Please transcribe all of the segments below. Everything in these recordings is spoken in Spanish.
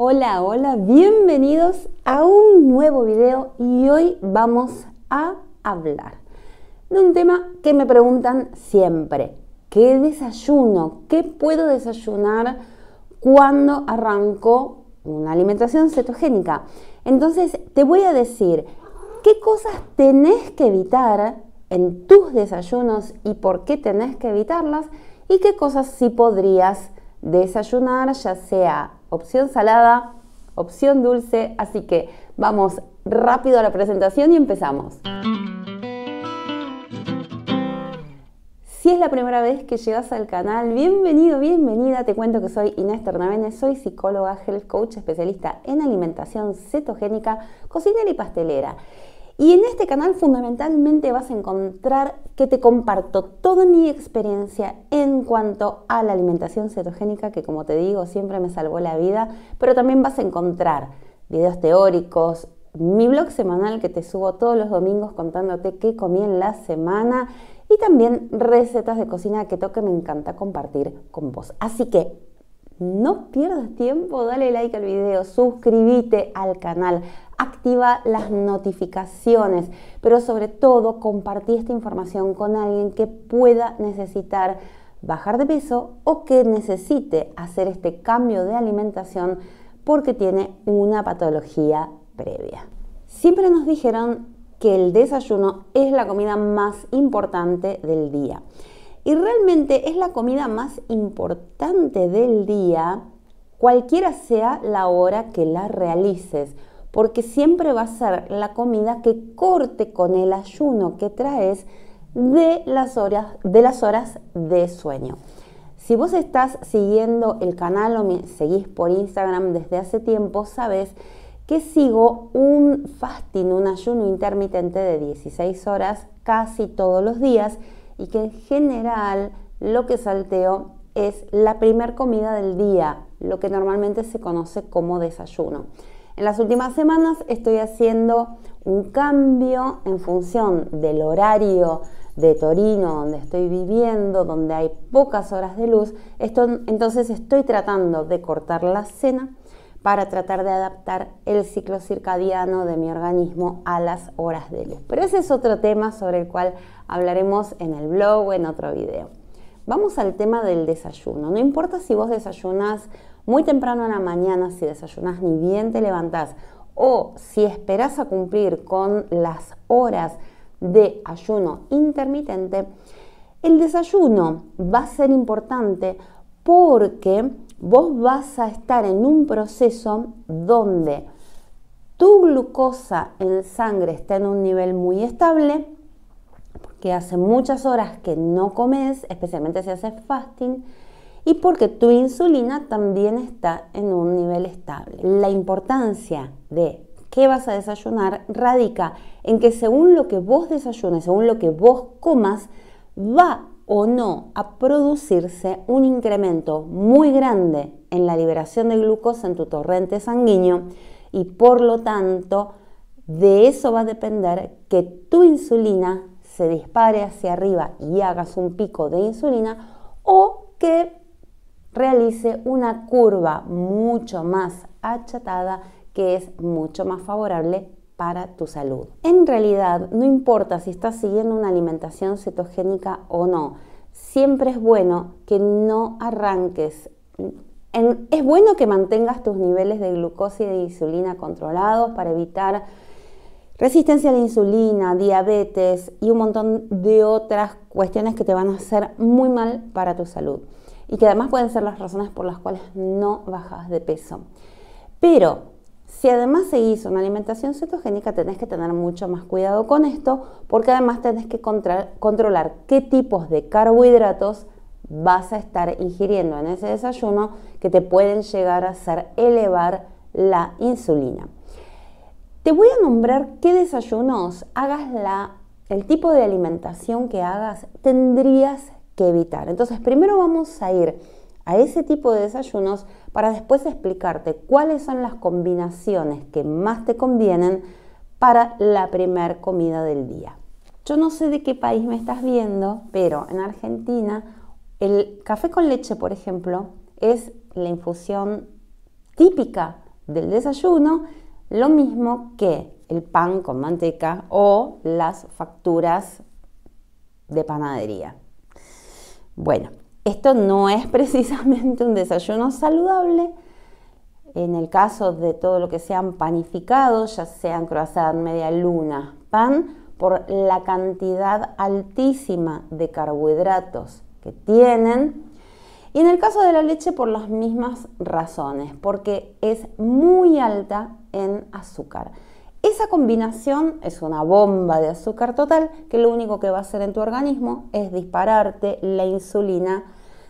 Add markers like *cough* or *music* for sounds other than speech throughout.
Hola, hola, bienvenidos a un nuevo video y hoy vamos a hablar de un tema que me preguntan siempre. ¿Qué desayuno? ¿Qué puedo desayunar cuando arranco una alimentación cetogénica? Entonces te voy a decir qué cosas tenés que evitar en tus desayunos y por qué tenés que evitarlas y qué cosas sí podrías desayunar, ya sea opción salada, opción dulce, así que vamos rápido a la presentación y empezamos. Si es la primera vez que llegas al canal, bienvenido, bienvenida. Te cuento que soy Inés Ternavene, soy psicóloga, health coach, especialista en alimentación cetogénica, cocinera y pastelera. Y en este canal fundamentalmente vas a encontrar que te comparto toda mi experiencia en cuanto a la alimentación cetogénica, que como te digo siempre me salvó la vida, pero también vas a encontrar videos teóricos, mi blog semanal que te subo todos los domingos contándote qué comí en la semana y también recetas de cocina que toque me encanta compartir con vos. Así que no pierdas tiempo, dale like al video, suscríbete al canal, activa las notificaciones, pero sobre todo compartí esta información con alguien que pueda necesitar bajar de peso o que necesite hacer este cambio de alimentación porque tiene una patología previa. Siempre nos dijeron que el desayuno es la comida más importante del día. Y realmente es la comida más importante del día, cualquiera sea la hora que la realices porque siempre va a ser la comida que corte con el ayuno que traes de las horas de, las horas de sueño. Si vos estás siguiendo el canal o me seguís por Instagram desde hace tiempo, sabes que sigo un fasting, un ayuno intermitente de 16 horas casi todos los días y que en general lo que salteo es la primer comida del día, lo que normalmente se conoce como desayuno. En las últimas semanas estoy haciendo un cambio en función del horario de Torino, donde estoy viviendo, donde hay pocas horas de luz. entonces estoy tratando de cortar la cena para tratar de adaptar el ciclo circadiano de mi organismo a las horas de luz. Pero ese es otro tema sobre el cual hablaremos en el blog o en otro video. Vamos al tema del desayuno. No importa si vos desayunas muy temprano en la mañana, si desayunas ni bien te levantás, o si esperas a cumplir con las horas de ayuno intermitente, el desayuno va a ser importante porque vos vas a estar en un proceso donde tu glucosa en sangre está en un nivel muy estable, porque hace muchas horas que no comes, especialmente si haces fasting, y porque tu insulina también está en un nivel estable. La importancia de qué vas a desayunar radica en que según lo que vos desayunes, según lo que vos comas, va o no a producirse un incremento muy grande en la liberación de glucosa en tu torrente sanguíneo y por lo tanto de eso va a depender que tu insulina se dispare hacia arriba y hagas un pico de insulina o que realice una curva mucho más achatada que es mucho más favorable para tu salud. En realidad, no importa si estás siguiendo una alimentación cetogénica o no, siempre es bueno que no arranques. es bueno que mantengas tus niveles de glucosa y de insulina controlados para evitar resistencia a la insulina, diabetes y un montón de otras cuestiones que te van a hacer muy mal para tu salud y que además pueden ser las razones por las cuales no bajas de peso. Pero si además se hizo una alimentación cetogénica, tenés que tener mucho más cuidado con esto, porque además tenés que controlar qué tipos de carbohidratos vas a estar ingiriendo en ese desayuno que te pueden llegar a hacer elevar la insulina. Te voy a nombrar qué desayunos hagas la, el tipo de alimentación que hagas, tendrías evitar. Entonces, primero vamos a ir a ese tipo de desayunos para después explicarte cuáles son las combinaciones que más te convienen para la primer comida del día. Yo no sé de qué país me estás viendo, pero en Argentina el café con leche, por ejemplo, es la infusión típica del desayuno, lo mismo que el pan con manteca o las facturas de panadería. Bueno, esto no es *laughs* precisamente un desayuno saludable. En el caso de todo lo que sean panificados, ya sean croissant, media luna, pan, por la cantidad altísima de carbohidratos que tienen. Y en el caso de la leche, por las mismas razones, porque es muy alta en azúcar. Esa combinación es una bomba de azúcar total que lo único que va a hacer en tu organismo es dispararte la insulina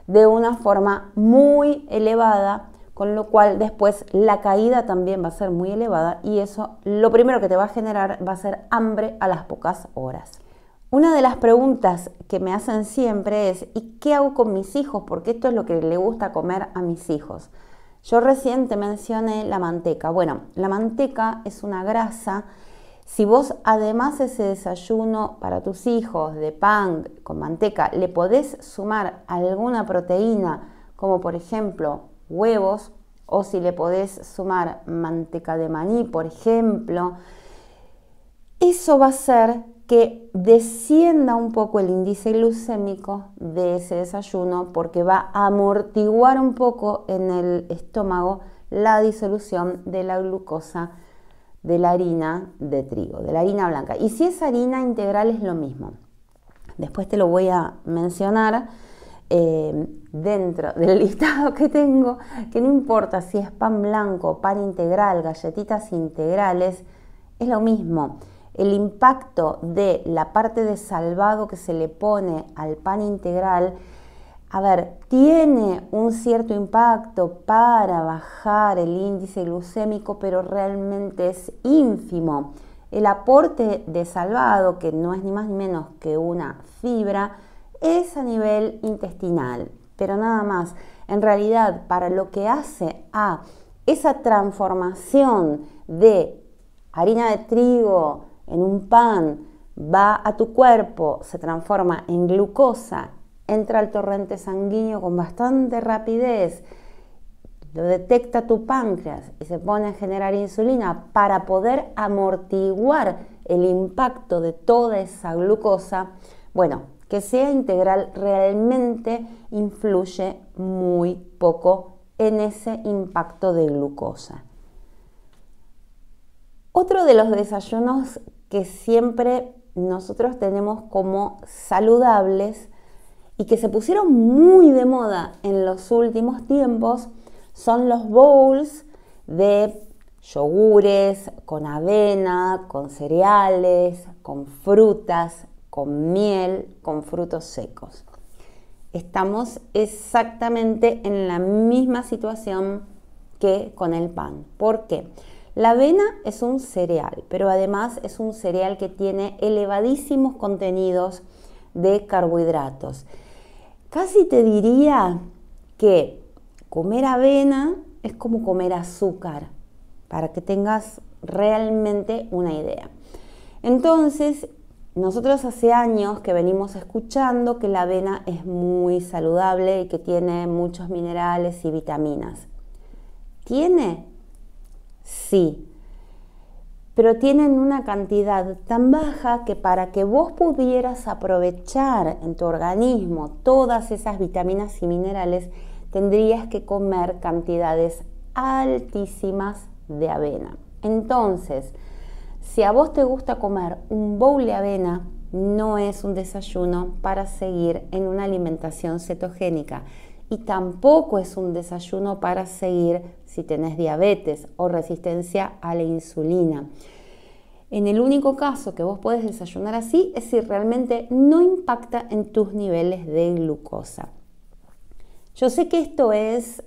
de una forma muy elevada, con lo cual después la caída también va a ser muy elevada y eso lo primero que te va a generar va a ser hambre a las pocas horas. Una de las preguntas que me hacen siempre es, ¿y qué hago con mis hijos? Porque esto es lo que le gusta comer a mis hijos. Yo recién te mencioné la manteca. Bueno, la manteca es una grasa. Si vos además ese desayuno para tus hijos de pan con manteca le podés sumar alguna proteína, como por ejemplo huevos, o si le podés sumar manteca de maní, por ejemplo, eso va a ser que descienda un poco el índice glucémico de ese desayuno porque va a amortiguar un poco en el estómago la disolución de la glucosa de la harina de trigo, de la harina blanca. Y si es harina integral es lo mismo. Después te lo voy a mencionar eh, dentro del *laughs* listado que tengo, que no importa si es pan blanco, pan integral, galletitas integrales, es lo mismo el impacto de la parte de salvado que se le pone al pan integral, a ver, tiene un cierto impacto para bajar el índice glucémico, pero realmente es ínfimo. El aporte de salvado, que no es ni más ni menos que una fibra, es a nivel intestinal, pero nada más. En realidad, para lo que hace a esa transformación de harina de trigo en un pan, va a tu cuerpo, se transforma en glucosa, entra al torrente sanguíneo con bastante rapidez, lo detecta tu páncreas y se pone a generar insulina para poder amortiguar el impacto de toda esa glucosa, bueno, que sea integral realmente influye muy poco en ese impacto de glucosa. Otro de los desayunos que siempre nosotros tenemos como saludables y que se pusieron muy de moda en los últimos tiempos son los bowls de yogures con avena, con cereales, con frutas, con miel, con frutos secos. Estamos exactamente en la misma situación que con el pan. ¿Por qué? La avena es un cereal, pero además es un cereal que tiene elevadísimos contenidos de carbohidratos. Casi te diría que comer avena es como comer azúcar, para que tengas realmente una idea. Entonces, nosotros hace años que venimos escuchando que la avena es muy saludable y que tiene muchos minerales y vitaminas. ¿Tiene? Sí. Pero tienen una cantidad tan baja que para que vos pudieras aprovechar en tu organismo todas esas vitaminas y minerales, tendrías que comer cantidades altísimas de avena. Entonces, si a vos te gusta comer un bowl de avena, no es un desayuno para seguir en una alimentación cetogénica, y tampoco es un desayuno para seguir si tenés diabetes o resistencia a la insulina. En el único caso que vos podés desayunar así es si realmente no impacta en tus niveles de glucosa. Yo sé que esto es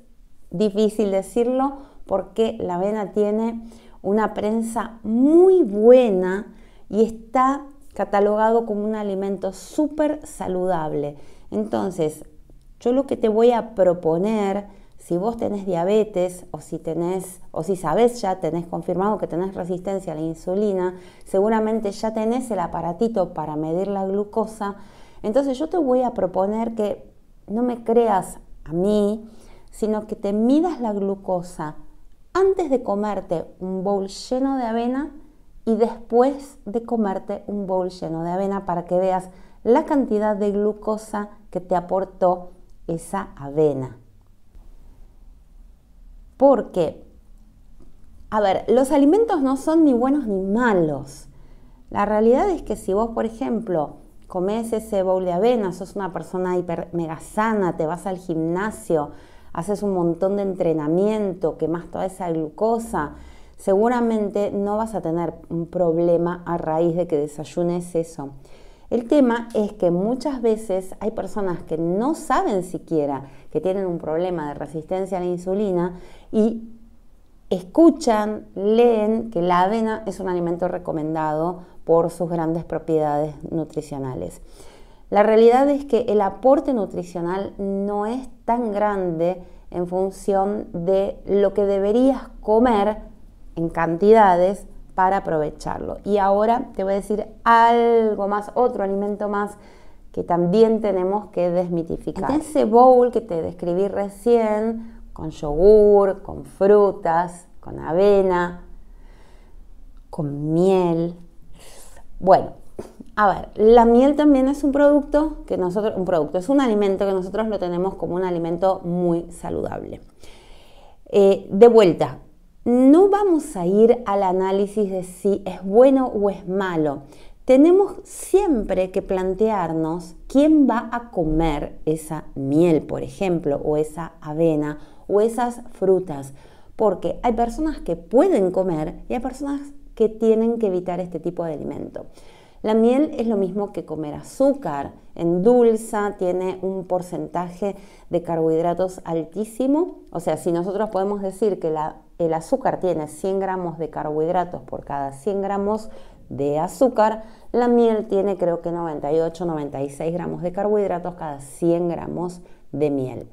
difícil decirlo porque la avena tiene una prensa muy buena y está catalogado como un alimento súper saludable. Entonces, yo lo que te voy a proponer, si vos tenés diabetes o si tenés o si sabes ya tenés confirmado que tenés resistencia a la insulina, seguramente ya tenés el aparatito para medir la glucosa. Entonces yo te voy a proponer que no me creas a mí, sino que te midas la glucosa antes de comerte un bowl lleno de avena y después de comerte un bowl lleno de avena para que veas la cantidad de glucosa que te aportó esa avena. Porque, a ver, los alimentos no son ni buenos ni malos. La realidad es que si vos, por ejemplo, comes ese bowl de avena, sos una persona hiper mega sana, te vas al gimnasio, haces un montón de entrenamiento, quemas toda esa glucosa, seguramente no vas a tener un problema a raíz de que desayunes eso. El tema es que muchas veces hay personas que no saben siquiera que tienen un problema de resistencia a la insulina y escuchan, leen que la avena es un alimento recomendado por sus grandes propiedades nutricionales. La realidad es que el aporte nutricional no es tan grande en función de lo que deberías comer en cantidades para aprovecharlo. Y ahora te voy a decir algo más, otro alimento más que también tenemos que desmitificar. ese bowl que te describí recién, con yogur, con frutas, con avena, con miel. Bueno, a ver, la miel también es un producto que nosotros, un producto, es un alimento que nosotros lo tenemos como un alimento muy saludable. Eh, de vuelta, no vamos a ir al análisis de si es bueno o es malo. Tenemos siempre que plantearnos quién va a comer esa miel, por ejemplo, o esa avena, o esas frutas. Porque hay personas que pueden comer y hay personas que tienen que evitar este tipo de alimento. La miel es lo mismo que comer azúcar, en dulce. tiene un porcentaje de carbohidratos altísimo. O sea, si nosotros podemos decir que la el azúcar tiene 100 gramos de carbohidratos por cada 100 gramos de azúcar, la miel tiene creo que 98, 96 gramos de carbohidratos cada 100 gramos de miel.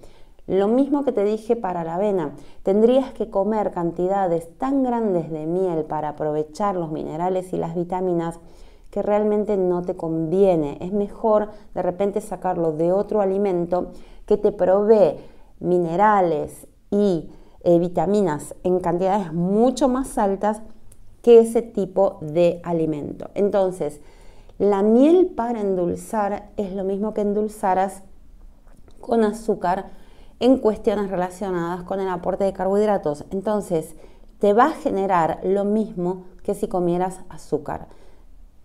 Lo mismo que te dije para la avena, tendrías que comer cantidades tan grandes de miel para aprovechar los minerales y las vitaminas que realmente no te conviene. Es mejor de repente sacarlo de otro alimento que te provee minerales y eh, vitaminas en cantidades mucho más altas que ese tipo de alimento. Entonces, la miel para endulzar es lo mismo que endulzaras con azúcar en cuestiones relacionadas con el aporte de carbohidratos. Entonces, te va a generar lo mismo que si comieras azúcar.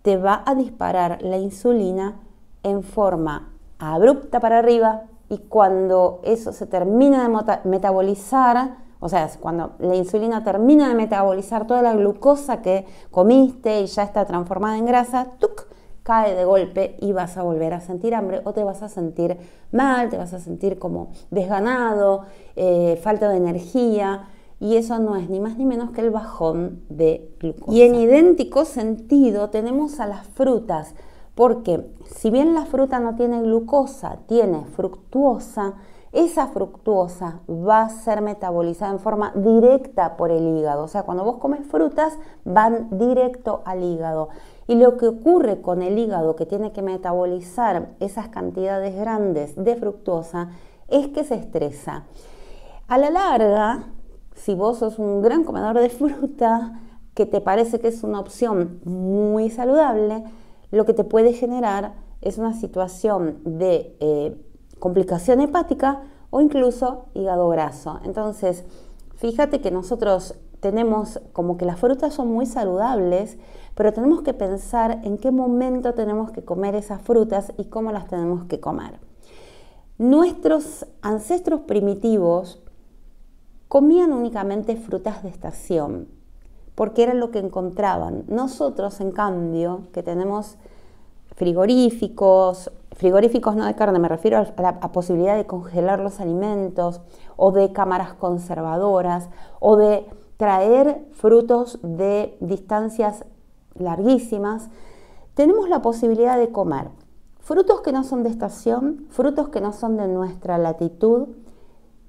Te va a disparar la insulina en forma abrupta para arriba y cuando eso se termina de metabolizar, o sea, cuando la insulina termina de metabolizar toda la glucosa que comiste y ya está transformada en grasa, ¡tuc! cae de golpe y vas a volver a sentir hambre o te vas a sentir mal, te vas a sentir como desganado, eh, falta de energía. Y eso no es ni más ni menos que el bajón de glucosa. Y en idéntico sentido tenemos a las frutas, porque si bien la fruta no tiene glucosa, tiene fructuosa, esa fructuosa va a ser metabolizada en forma directa por el hígado. O sea, cuando vos comes frutas, van directo al hígado. Y lo que ocurre con el hígado que tiene que metabolizar esas cantidades grandes de fructuosa es que se estresa. A la larga, si vos sos un gran comedor de *laughs* fruta, que te parece que es una opción muy saludable, lo que te puede generar es una situación de eh, complicación hepática o incluso hígado graso. Entonces, fíjate que nosotros tenemos como que las frutas son muy saludables, pero tenemos que pensar en qué momento tenemos que comer esas frutas y cómo las tenemos que comer. Nuestros ancestros primitivos comían únicamente frutas de estación, porque era lo que encontraban. Nosotros, en cambio, que tenemos frigoríficos, frigoríficos no de carne, me refiero a la posibilidad de congelar los alimentos o de cámaras conservadoras o de traer frutos de distancias larguísimas, tenemos la posibilidad de comer frutos que no son de estación, frutos que no son de nuestra latitud,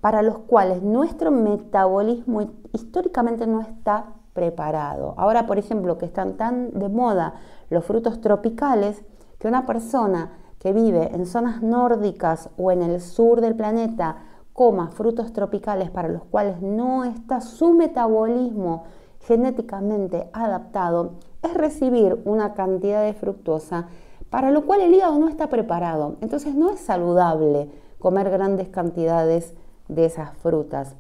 para los cuales nuestro metabolismo históricamente no está preparado. Ahora, por ejemplo, que están tan de moda los frutos tropicales, que una persona que vive en zonas nórdicas o en el sur del planeta coma frutos tropicales para los cuales no está su metabolismo genéticamente adaptado, es recibir una cantidad de fructosa para lo cual el hígado no está preparado. Entonces no es saludable comer grandes cantidades de esas frutas.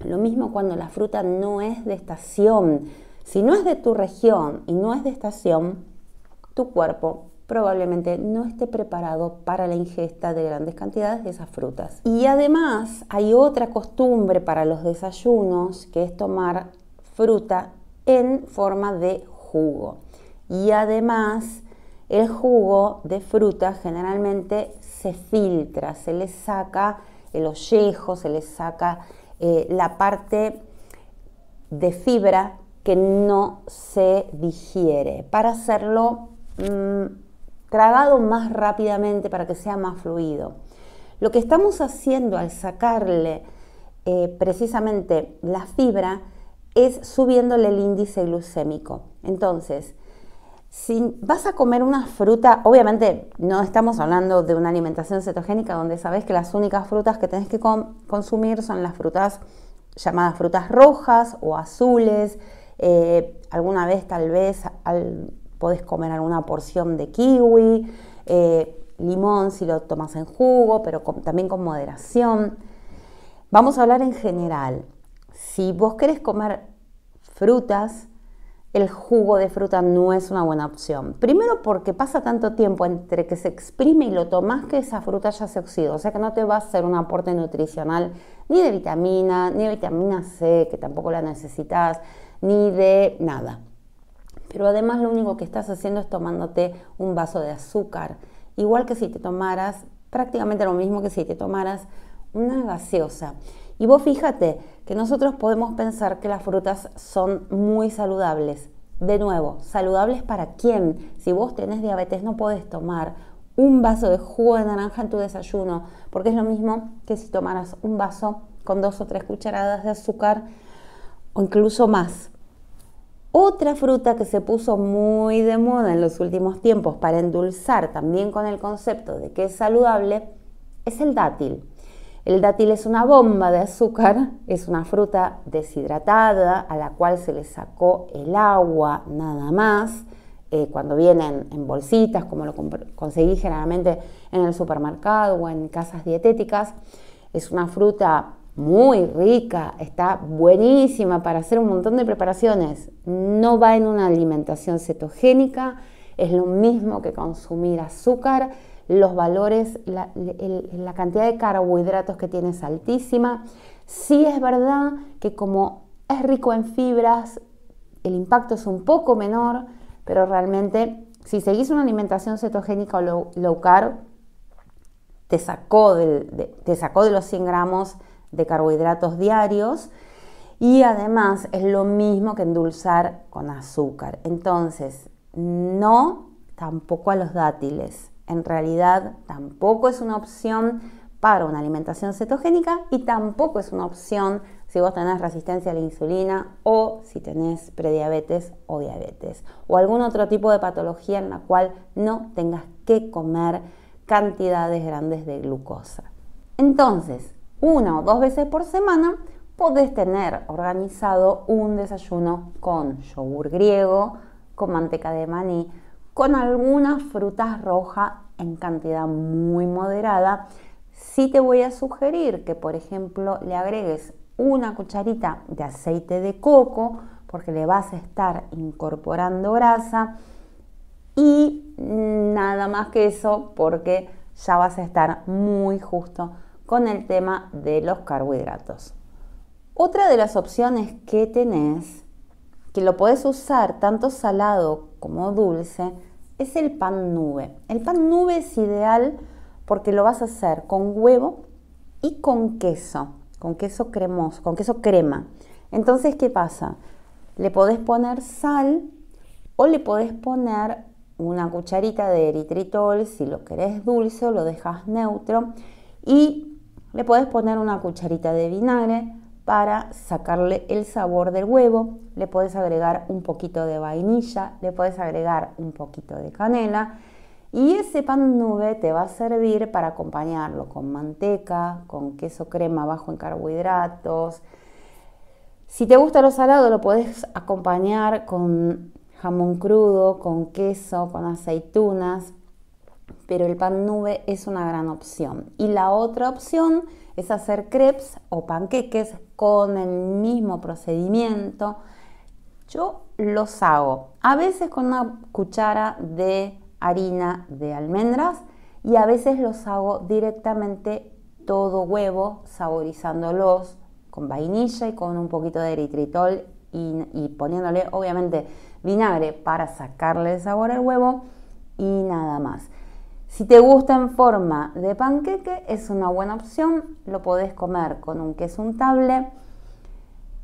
Lo mismo cuando la fruta no es de estación. Si no es de tu región y no es de estación, tu cuerpo probablemente no esté preparado para la ingesta de grandes cantidades de esas frutas. Y además hay otra costumbre para los desayunos que es tomar fruta en forma de jugo. Y además el jugo de fruta generalmente se filtra, se le saca el ollejo, se le saca eh, la parte de fibra que no se digiere para hacerlo mm, tragado más rápidamente para que sea más fluido. Lo que estamos haciendo al sacarle eh, precisamente la fibra es subiéndole el índice glucémico. Entonces, si vas a comer una fruta, obviamente no estamos hablando de una alimentación cetogénica donde sabes que las únicas frutas que tenés que consumir son las frutas llamadas frutas rojas o azules, eh, alguna vez tal vez al, podés comer alguna porción de kiwi, eh, limón si lo tomas en jugo, pero también con moderación. Vamos a hablar en general. Si vos querés comer frutas, el jugo de fruta no es una buena opción. Primero porque pasa tanto tiempo entre que se exprime y lo tomás que esa fruta ya se oxida. o sea que no te va a hacer un aporte nutricional ni de vitamina, ni de vitamina C, que tampoco la necesitas, ni de nada. Pero además lo único que estás haciendo es tomándote un vaso de azúcar. Igual que si te tomaras, prácticamente lo mismo que si te tomaras una gaseosa. Y vos fíjate que nosotros podemos pensar que las frutas son muy saludables. De nuevo, saludables para quién? Si vos tenés diabetes no podés tomar un vaso de jugo de naranja en tu desayuno, porque es lo mismo que si tomaras un vaso con dos o tres cucharadas de azúcar o incluso más. Otra fruta que se puso muy de moda en los últimos tiempos para endulzar también con el concepto de que es saludable es el dátil. El dátil es una bomba de azúcar, es una fruta deshidratada a la cual se le sacó el agua nada más. Eh, cuando vienen en bolsitas, como lo conseguí generalmente en el supermercado o en casas dietéticas, es una fruta muy rica, está buenísima para hacer un montón de preparaciones. No va en una alimentación cetogénica, es lo mismo que consumir azúcar, los valores, la, cantidad de carbohidratos que tiene es altísima. Sí es verdad que como es rico en fibras, el impacto es un poco menor, pero realmente si seguís una alimentación cetogénica o low, carb, te sacó, de, te sacó de los 100 gramos de carbohidratos diarios y además es lo mismo que endulzar con azúcar. Entonces, no tampoco a los dátiles. En realidad tampoco es una opción para una alimentación cetogénica y tampoco es una opción si vos tenés resistencia a la insulina o si tenés prediabetes o diabetes o algún otro tipo de patología en la cual no tengas que comer cantidades grandes de glucosa. Entonces, una o dos veces por semana, podés tener organizado un desayuno con yogur griego, con manteca de maní, con algunas frutas rojas en cantidad muy moderada. si te voy a sugerir que, por ejemplo, le agregues una cucharita de aceite de coco, porque le vas a estar incorporando grasa y nada más que eso, porque ya vas a estar muy justo con el tema de los carbohidratos. Otra de las opciones que tenés, que lo podés usar tanto salado como dulce, es el pan nube. El pan nube es ideal porque lo vas a hacer con huevo y con queso, con queso cremoso, con queso crema. Entonces, ¿qué pasa? Le podés poner sal o le podés poner una cucharita de eritritol si lo querés dulce o lo dejas neutro y le puedes poner una cucharita de vinagre para sacarle el sabor del huevo. Le puedes agregar un poquito de vainilla, le puedes agregar un poquito de canela. Y ese pan nube te va a servir para acompañarlo con manteca, con queso crema bajo en carbohidratos. Si te gusta lo salado, lo puedes acompañar con jamón crudo, con queso, con aceitunas, pero el pan nube es una gran opción. Y la otra opción es hacer crepes o panqueques con el mismo procedimiento. Yo los hago a veces con una cuchara de harina de almendras y a veces los hago directamente todo huevo, saborizándolos con vainilla y con un poquito de eritritol y, poniéndole obviamente vinagre para sacarle el sabor al huevo y nada más. Si te gusta en forma de panqueque, es una buena opción, lo podés comer con un queso untable.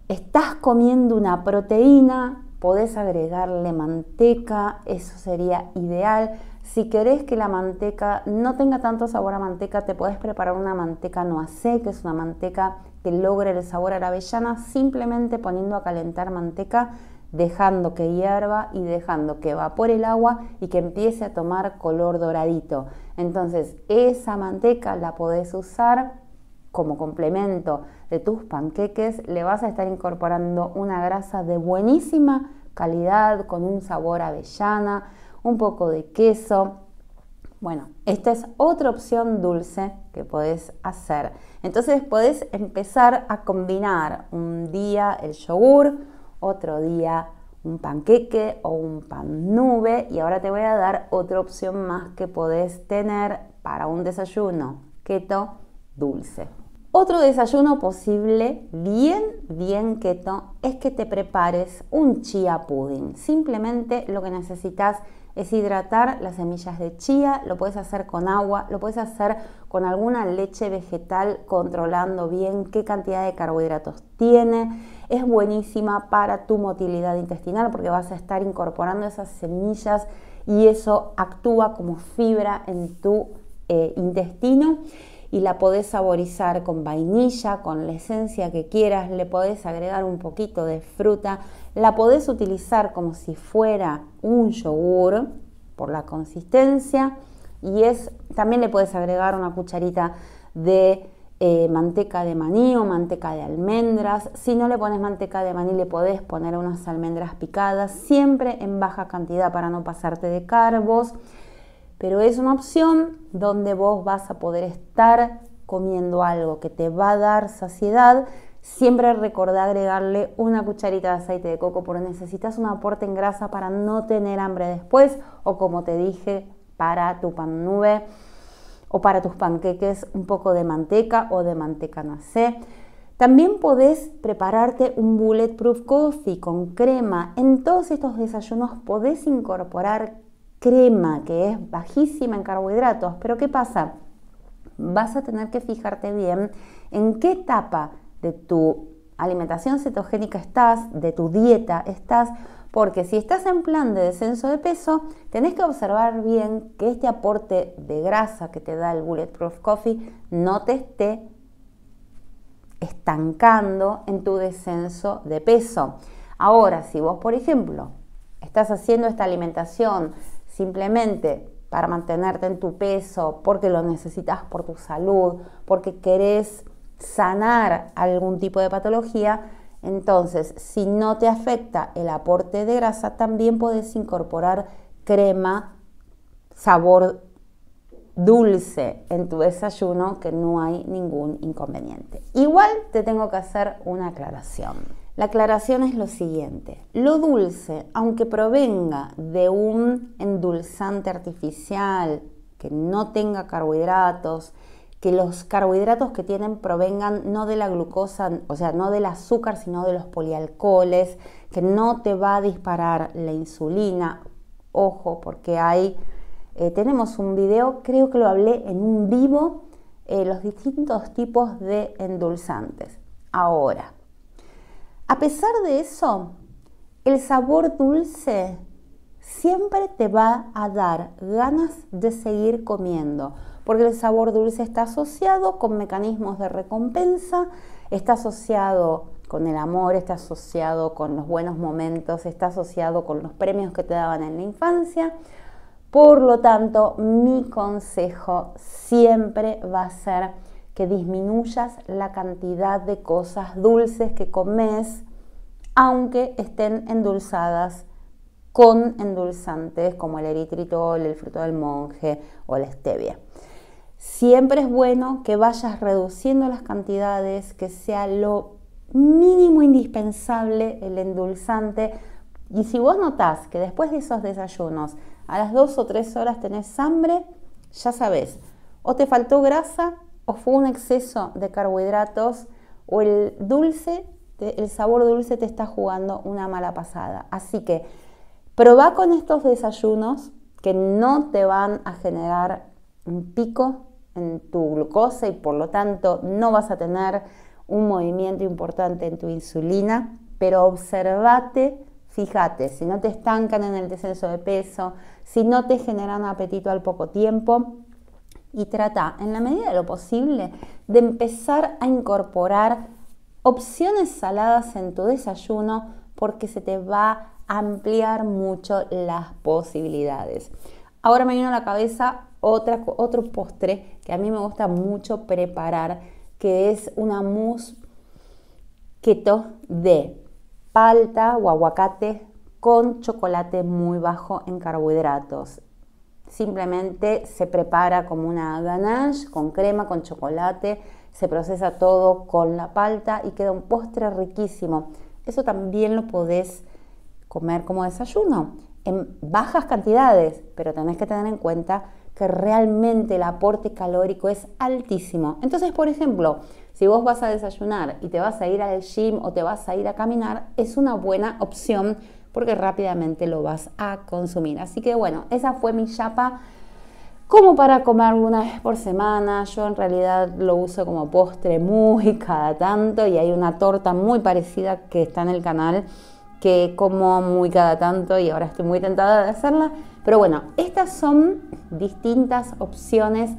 Estás comiendo una proteína, podés agregarle manteca, eso sería ideal. Si querés que la manteca no tenga tanto sabor a manteca, te podés preparar una manteca noacé, que es una manteca que logre el sabor a la avellana, simplemente poniendo a calentar manteca dejando que hierva y dejando que evapore el agua y que empiece a tomar color doradito. Entonces esa manteca la podés usar como complemento de tus panqueques. Le vas a estar incorporando una grasa de buenísima calidad con un sabor avellana, un poco de queso. Bueno, esta es otra opción dulce que podés hacer. Entonces podés empezar a combinar un día el yogur, otro día un panqueque o un pan nube y ahora te voy a dar otra opción más que podés tener para un desayuno keto dulce. Otro desayuno posible, bien, bien keto, es que te prepares un chia pudding. Simplemente lo que necesitas es hidratar las semillas de chía, lo puedes hacer con agua, lo puedes hacer con alguna leche vegetal controlando bien qué cantidad de carbohidratos tiene es buenísima para tu motilidad intestinal porque vas a estar incorporando esas semillas y eso actúa como fibra en tu eh, intestino y la podés saborizar con vainilla, con la esencia que quieras, le podés agregar un poquito de fruta, la podés utilizar como si fuera un yogur por la consistencia y es también le puedes agregar una cucharita de eh, manteca de maní o manteca de almendras. Si no le pones manteca de maní, le podés poner unas almendras picadas, siempre en baja cantidad para no pasarte de carbos. Pero es una opción donde vos vas a poder estar comiendo algo que te va a dar saciedad. Siempre recordá agregarle una cucharita de aceite de coco porque necesitas un aporte en grasa para no tener hambre después o como te dije, para tu pan nube o para tus panqueques un poco de manteca o de manteca nacé. También podés prepararte un bulletproof coffee con crema. En todos estos desayunos podés incorporar crema, que es bajísima en carbohidratos. Pero ¿qué pasa? Vas a tener que fijarte bien en qué etapa de tu alimentación cetogénica estás, de tu dieta estás, porque si estás en plan de descenso de peso, tenés que observar bien que este aporte de grasa que te da el Bulletproof Coffee no te esté estancando en tu descenso de peso. Ahora, si vos, por ejemplo, estás haciendo esta alimentación simplemente para mantenerte en tu peso, porque lo necesitas por tu salud, porque querés sanar algún tipo de patología, entonces, si no te afecta el aporte de grasa, también puedes incorporar crema, sabor dulce en tu desayuno, que no hay ningún inconveniente. Igual te tengo que hacer una aclaración. La aclaración es lo siguiente. Lo dulce, aunque provenga de un endulzante artificial que no tenga carbohidratos, que los carbohidratos que tienen provengan no de la glucosa, o sea, no del azúcar, sino de los polialcoholes, que no te va a disparar la insulina. Ojo, porque hay, eh, tenemos un video, creo que lo hablé en un vivo, eh, los distintos tipos de endulzantes. Ahora, a pesar de eso, el sabor dulce siempre te va a dar ganas de seguir comiendo porque el sabor dulce está asociado con mecanismos de recompensa, está asociado con el amor, está asociado con los buenos momentos, está asociado con los premios que te daban en la infancia. Por lo tanto, mi consejo siempre va a ser que disminuyas la cantidad de cosas dulces que comes, aunque estén endulzadas con endulzantes como el eritritol, el fruto del monje o la stevia. Siempre es bueno que vayas reduciendo las cantidades, que sea lo mínimo indispensable el endulzante. Y si vos notás que después de esos desayunos a las dos o tres horas tenés hambre, ya sabes, o te faltó grasa o fue un exceso de carbohidratos o el dulce, el sabor dulce te está jugando una mala pasada. Así que probá con estos desayunos que no te van a generar un pico tu glucosa y por lo tanto no vas a tener un movimiento importante en tu insulina, pero observate, fíjate, si no te estancan en el descenso de peso, si no te generan apetito al poco tiempo, y trata, en la medida de lo posible, de empezar a incorporar opciones saladas en tu desayuno porque se te va a ampliar mucho las posibilidades. Ahora me vino a la cabeza otra, otro postre que a mí me gusta mucho preparar, que es una mousse keto de palta o aguacate con chocolate muy bajo en carbohidratos. Simplemente se prepara como una ganache con crema, con chocolate, se procesa todo con la palta y queda un postre riquísimo. Eso también lo podés comer como desayuno en bajas cantidades, pero tenés que tener en cuenta que realmente el aporte calórico es altísimo. Entonces, por ejemplo, si vos vas a desayunar y te vas a ir al gym o te vas a ir a caminar, es una buena opción porque rápidamente lo vas a consumir. Así que bueno, esa fue mi chapa como para comer una vez por semana. Yo en realidad lo uso como postre muy *laughs* cada tanto y hay una torta muy parecida que está en el canal que como muy cada tanto y ahora estoy muy tentada de hacerla. Pero bueno, estas son distintas opciones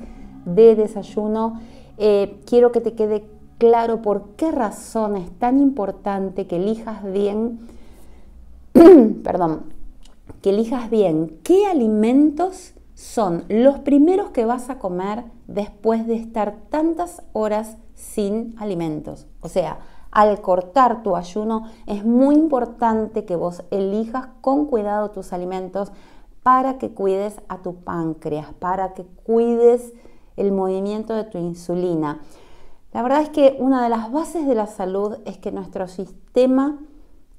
de desayuno. Eh, quiero que te quede claro por qué razón es tan importante que elijas bien, *clears throat* perdón, que elijas bien qué alimentos son los primeros que vas a comer después de estar tantas horas sin alimentos. O sea, al cortar tu ayuno es muy importante que vos elijas con cuidado tus alimentos, para que cuides a tu páncreas, para que cuides el movimiento de tu insulina. La verdad es que una de las bases de la salud es que nuestro sistema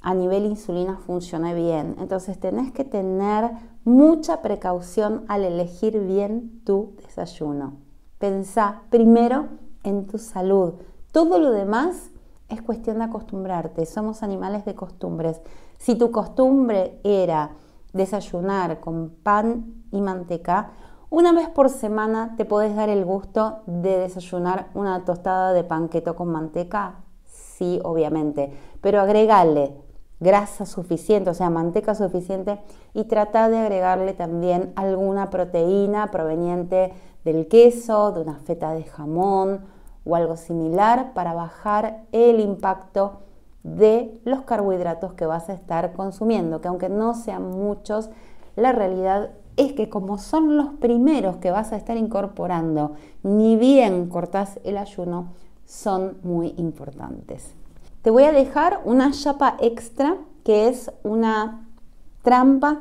a nivel insulina funcione bien. Entonces tenés que tener mucha precaución al elegir bien tu desayuno. Pensá primero en tu salud. Todo lo demás es cuestión de acostumbrarte. Somos animales de costumbres. Si tu costumbre era desayunar con pan y manteca, una vez por semana te podés dar el gusto de desayunar una tostada de panqueto con manteca. Sí, obviamente, pero agregale grasa suficiente, o sea, manteca suficiente y trata de agregarle también alguna proteína proveniente del queso, de una feta de jamón o algo similar para bajar el impacto de los carbohidratos que vas a estar consumiendo, que aunque no sean muchos, la realidad es que como son los primeros que vas a estar incorporando, ni bien cortás el ayuno, son muy importantes. Te voy a dejar una chapa extra, que es una trampa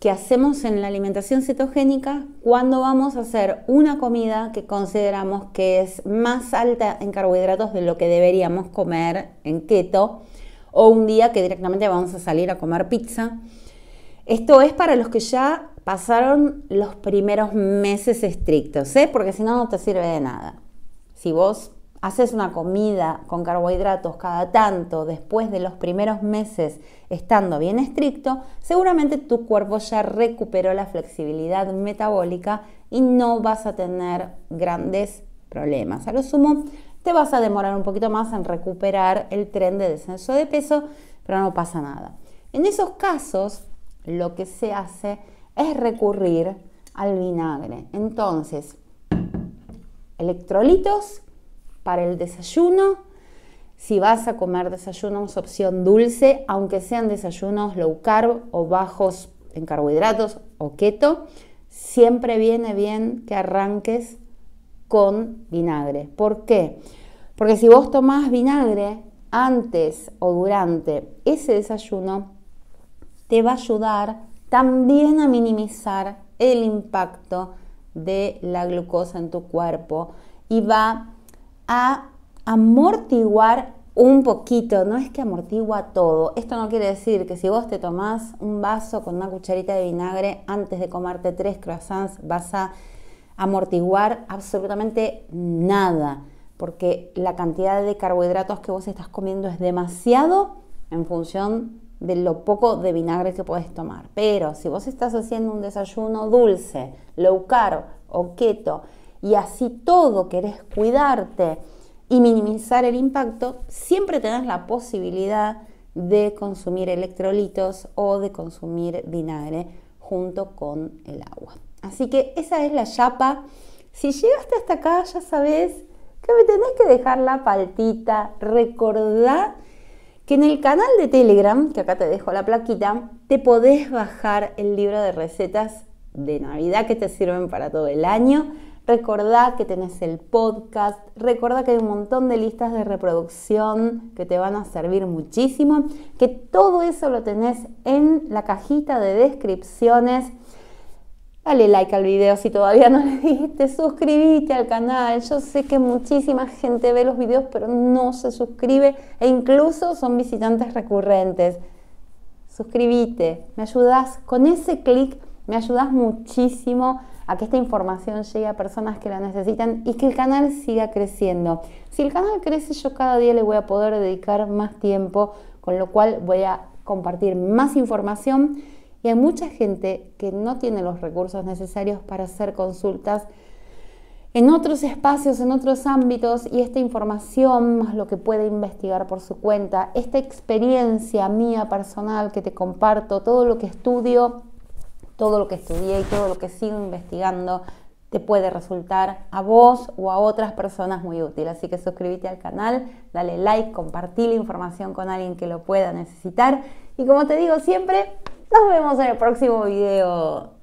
que hacemos en la alimentación cetogénica cuando vamos a hacer una comida que consideramos que es más alta en carbohidratos de lo que deberíamos comer en keto o un día que directamente vamos a salir a comer pizza. Esto es para los que ya pasaron los primeros meses estrictos, ¿eh? porque si no, no te sirve de nada. Si vos haces una comida con carbohidratos cada tanto después de los primeros meses estando bien estricto, seguramente tu cuerpo ya recuperó la flexibilidad metabólica y no vas a tener grandes problemas. A lo sumo, te vas a demorar un poquito más en recuperar el tren de descenso de peso, pero no pasa nada. En esos casos, lo que se hace es recurrir al vinagre. Entonces, electrolitos el desayuno. Si vas a comer desayunos, opción dulce, aunque sean desayunos low carb o bajos en carbohidratos o keto, siempre viene bien que arranques con vinagre. ¿Por qué? Porque si vos tomás vinagre antes o durante ese desayuno, te va a ayudar también a minimizar el impacto de la glucosa en tu cuerpo y va a amortiguar un poquito, no es que amortigua todo. Esto no quiere decir que si vos te tomás un vaso con una cucharita de vinagre antes de comerte tres croissants vas a amortiguar absolutamente nada, porque la cantidad de carbohidratos que vos estás comiendo es demasiado en función de lo poco de vinagre que podés tomar. Pero si vos estás haciendo un desayuno dulce, low carb o keto, y así todo querés cuidarte y minimizar el impacto, siempre tenés la posibilidad de consumir electrolitos o de consumir vinagre junto con el agua. Así que esa es la chapa. Si llegaste hasta acá, ya sabes que me tenés que dejar la paltita. Recordá que en el canal de Telegram, que acá te dejo la plaquita, te podés bajar el libro de recetas de Navidad que te sirven para todo el año. Recordá que tenés el podcast, recordá que hay un montón de listas de reproducción que te van a servir muchísimo, que todo eso lo tenés en la cajita de descripciones. Dale like al video si todavía no le diste, suscríbete al canal. Yo sé que muchísima gente ve los videos pero no se suscribe e incluso son visitantes recurrentes. Suscríbete, me ayudas con ese clic, me ayudas muchísimo a que esta información llegue a personas que la necesitan y que el canal siga creciendo. Si el canal crece, yo cada día le voy a poder dedicar más tiempo, con lo cual voy a compartir más información. Y hay mucha gente que no tiene los recursos necesarios para hacer consultas en otros espacios, en otros ámbitos, y esta información, más lo que puede investigar por su cuenta, esta experiencia mía personal que te comparto, todo lo que estudio, todo lo que estudié y todo lo que sigo investigando te puede resultar a vos o a otras personas muy útil. Así que suscríbete al canal, dale like, compartí la información con alguien que lo pueda necesitar. Y como te digo siempre, nos vemos en el próximo video.